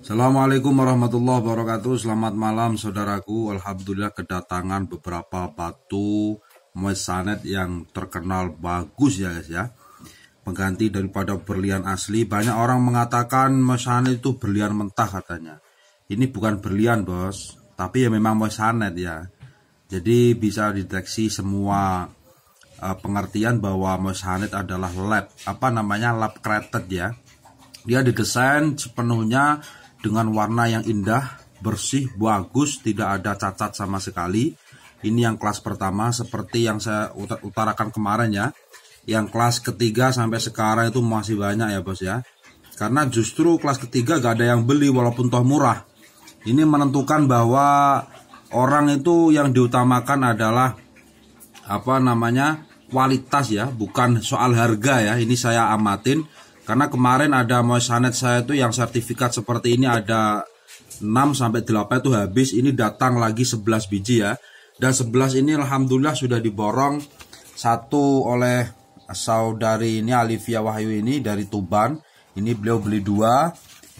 Assalamualaikum warahmatullahi wabarakatuh Selamat malam saudaraku Alhamdulillah kedatangan beberapa batu mesanet yang terkenal bagus ya guys ya Pengganti daripada berlian asli Banyak orang mengatakan mesanet itu berlian mentah katanya Ini bukan berlian bos Tapi ya memang mesanet ya Jadi bisa dideteksi semua uh, pengertian bahwa mesanet adalah lab apa namanya lab created ya dia didesain sepenuhnya dengan warna yang indah, bersih, bagus, tidak ada cacat sama sekali. Ini yang kelas pertama seperti yang saya utarakan kemarin ya. Yang kelas ketiga sampai sekarang itu masih banyak ya bos ya. Karena justru kelas ketiga gak ada yang beli walaupun toh murah. Ini menentukan bahwa orang itu yang diutamakan adalah apa namanya kualitas ya, bukan soal harga ya. Ini saya amatin karena kemarin ada moissanite saya itu yang sertifikat seperti ini ada 6 sampai 8 itu habis. Ini datang lagi 11 biji ya. Dan 11 ini alhamdulillah sudah diborong satu oleh saudari ini Alivia Wahyu ini dari Tuban. Ini beliau beli dua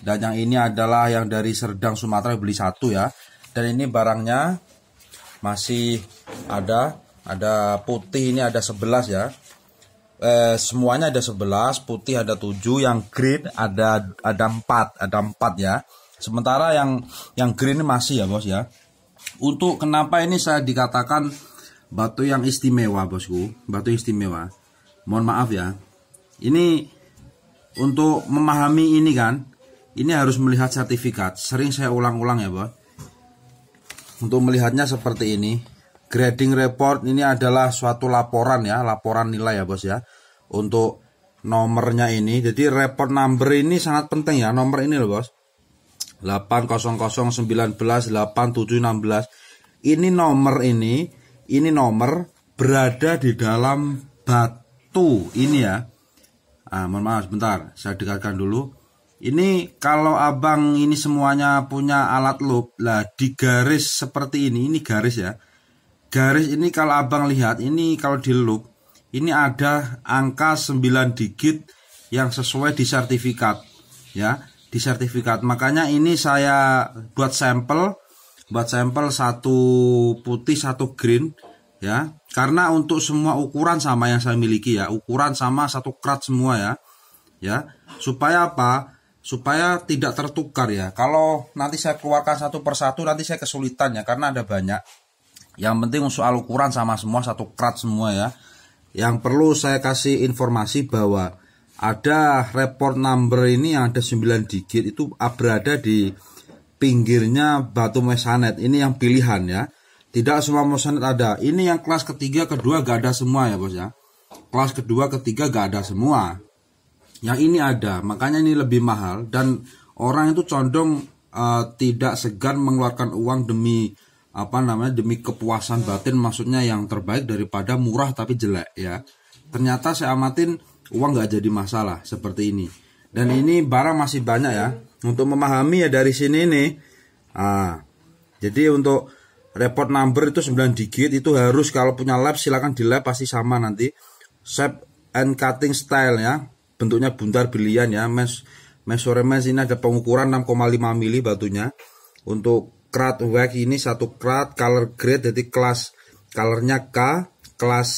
dan yang ini adalah yang dari Serdang Sumatera beli satu ya. Dan ini barangnya masih ada ada putih ini ada 11 ya eh, semuanya ada 11, putih ada 7, yang green ada ada 4, ada 4 ya. Sementara yang yang green masih ya, Bos ya. Untuk kenapa ini saya dikatakan batu yang istimewa, Bosku? Batu istimewa. Mohon maaf ya. Ini untuk memahami ini kan, ini harus melihat sertifikat. Sering saya ulang-ulang ya, Bos. Untuk melihatnya seperti ini. Grading report ini adalah suatu laporan ya, laporan nilai ya bos ya. Untuk nomornya ini, jadi report number ini sangat penting ya, nomor ini loh bos. 80019 Ini nomor ini, ini nomor berada di dalam batu ini ya. Ah, mohon maaf sebentar, saya dekatkan dulu. Ini kalau abang ini semuanya punya alat loop, lah di garis seperti ini, ini garis ya garis ini kalau abang lihat ini kalau di loop ini ada angka 9 digit yang sesuai di sertifikat ya di sertifikat makanya ini saya buat sampel buat sampel satu putih satu green ya karena untuk semua ukuran sama yang saya miliki ya ukuran sama satu krat semua ya ya supaya apa supaya tidak tertukar ya. Kalau nanti saya keluarkan satu persatu nanti saya kesulitan ya karena ada banyak. Yang penting soal ukuran sama semua satu krat semua ya. Yang perlu saya kasih informasi bahwa ada report number ini yang ada 9 digit itu berada di pinggirnya batu mesanet. Ini yang pilihan ya. Tidak semua mesanet ada. Ini yang kelas ketiga, kedua gak ada semua ya bos ya. Kelas kedua, ketiga gak ada semua. Yang ini ada, makanya ini lebih mahal dan orang itu condong uh, tidak segan mengeluarkan uang demi apa namanya demi kepuasan batin maksudnya yang terbaik daripada murah tapi jelek ya ternyata saya amatin uang nggak jadi masalah seperti ini dan ini barang masih banyak ya untuk memahami ya dari sini nih ah jadi untuk report number itu 9 digit itu harus kalau punya lab silakan di lab pasti sama nanti shape and cutting style ya bentuknya bundar bilian ya mes mesoremes ini ada pengukuran 6,5 mili batunya untuk krat wax ini satu krat color grade jadi kelas colornya K kelas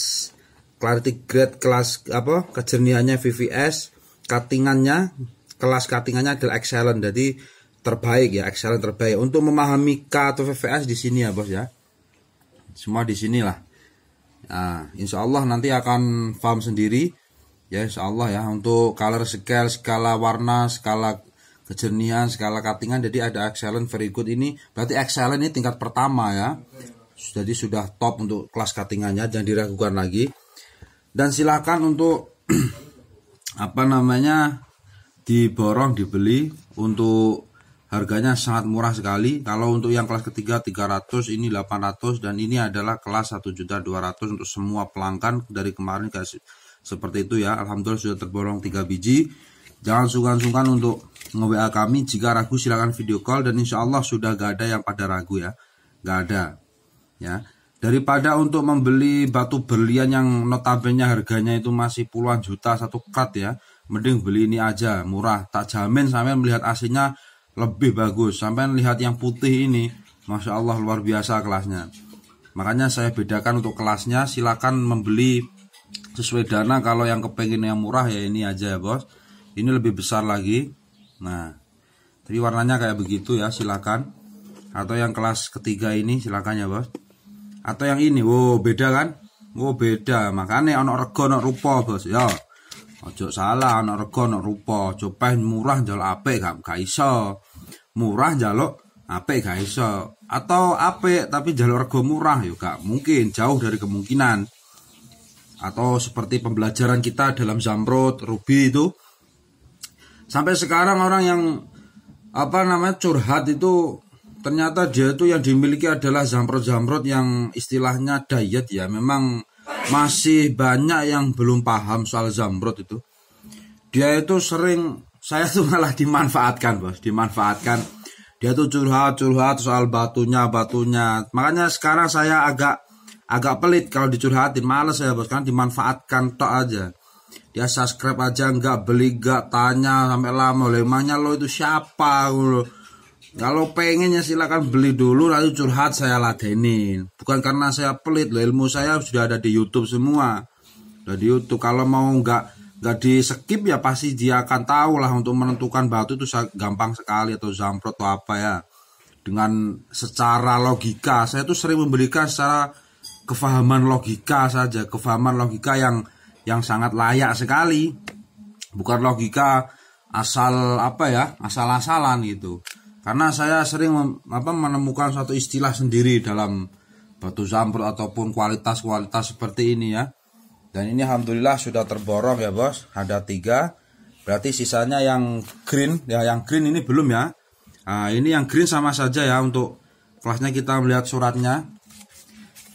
clarity grade kelas apa kejernihannya VVS cuttingannya kelas cuttingannya adalah excellent jadi terbaik ya excellent terbaik untuk memahami K atau VVS di sini ya bos ya semua di sinilah nah, insya Allah nanti akan farm sendiri ya insya Allah ya untuk color scale skala warna skala kejernihan skala cuttingan jadi ada excellent very good ini berarti excellent ini tingkat pertama ya jadi sudah top untuk kelas cuttingannya jangan diragukan lagi dan silakan untuk apa namanya diborong dibeli untuk harganya sangat murah sekali kalau untuk yang kelas ketiga 300 ini 800 dan ini adalah kelas 1.200 untuk semua pelanggan dari kemarin kasih seperti itu ya Alhamdulillah sudah terborong 3 biji Jangan sungkan-sungkan untuk nge-WA kami. Jika ragu silahkan video call dan insya Allah sudah gak ada yang pada ragu ya. Gak ada. Ya. Daripada untuk membeli batu berlian yang notabene harganya itu masih puluhan juta satu kat ya. Mending beli ini aja murah. Tak jamin sampai melihat aslinya lebih bagus. Sampai melihat yang putih ini. Masya Allah luar biasa kelasnya. Makanya saya bedakan untuk kelasnya silakan membeli sesuai dana kalau yang kepengen yang murah ya ini aja ya bos ini lebih besar lagi nah tapi warnanya kayak begitu ya silakan atau yang kelas ketiga ini silakan ya bos atau yang ini wow beda kan wow beda makanya anak rego anak rupa bos ya ojo salah anak rego anak rupa coba murah jaluk ape gak gak murah jalo ape gak iso atau ape tapi jalur rego murah yuk? Ya, gak mungkin jauh dari kemungkinan atau seperti pembelajaran kita dalam zamrud ruby itu Sampai sekarang orang yang apa namanya curhat itu ternyata dia itu yang dimiliki adalah zamrot-zamrot yang istilahnya diet ya. Memang masih banyak yang belum paham soal zamrot itu. Dia itu sering saya tuh malah dimanfaatkan, Bos, dimanfaatkan. Dia tuh curhat-curhat soal batunya, batunya. Makanya sekarang saya agak agak pelit kalau dicurhatin, males saya Bos, karena dimanfaatkan tok aja dia subscribe aja nggak beli nggak tanya sampai lama lemahnya lo itu siapa lo kalau pengennya ya silakan beli dulu lalu curhat saya ladenin bukan karena saya pelit lo ilmu saya sudah ada di YouTube semua sudah di YouTube kalau mau nggak nggak di skip ya pasti dia akan tahu lah untuk menentukan batu itu gampang sekali atau zamprot atau apa ya dengan secara logika saya tuh sering memberikan secara kefahaman logika saja kefahaman logika yang yang sangat layak sekali. Bukan logika asal apa ya, asal-asalan gitu. Karena saya sering mem, apa menemukan suatu istilah sendiri dalam batu zamrud ataupun kualitas-kualitas seperti ini ya. Dan ini alhamdulillah sudah terborong ya bos. Ada tiga. Berarti sisanya yang green ya yang green ini belum ya. Nah, ini yang green sama saja ya untuk kelasnya kita melihat suratnya.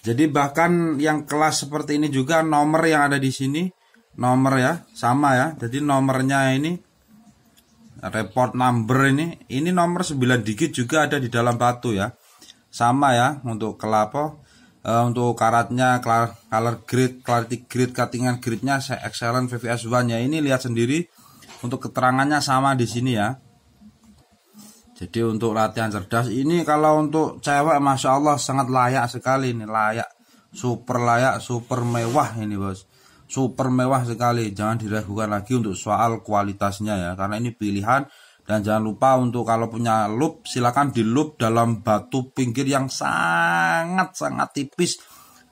Jadi bahkan yang kelas seperti ini juga nomor yang ada di sini nomor ya sama ya. Jadi nomornya ini report number ini ini nomor 9 digit juga ada di dalam batu ya. Sama ya untuk kelapa eh, untuk karatnya color, grid clarity grid cuttingan gridnya excellent VVS1 ya. Ini lihat sendiri untuk keterangannya sama di sini ya. Jadi untuk latihan cerdas ini kalau untuk cewek masya Allah sangat layak sekali ini layak super layak super mewah ini bos super mewah sekali jangan diragukan lagi untuk soal kualitasnya ya karena ini pilihan dan jangan lupa untuk kalau punya loop silakan di loop dalam batu pinggir yang sangat sangat tipis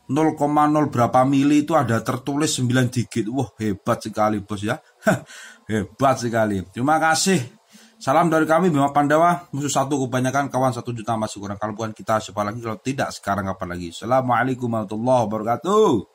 0,0 berapa mili itu ada tertulis 9 digit wah hebat sekali bos ya hebat sekali terima kasih Salam dari kami Bima Pandawa, musuh satu kebanyakan kawan satu juta masih kurang. Kalau bukan kita siapa lagi kalau tidak sekarang kapan lagi. Assalamualaikum warahmatullahi wabarakatuh.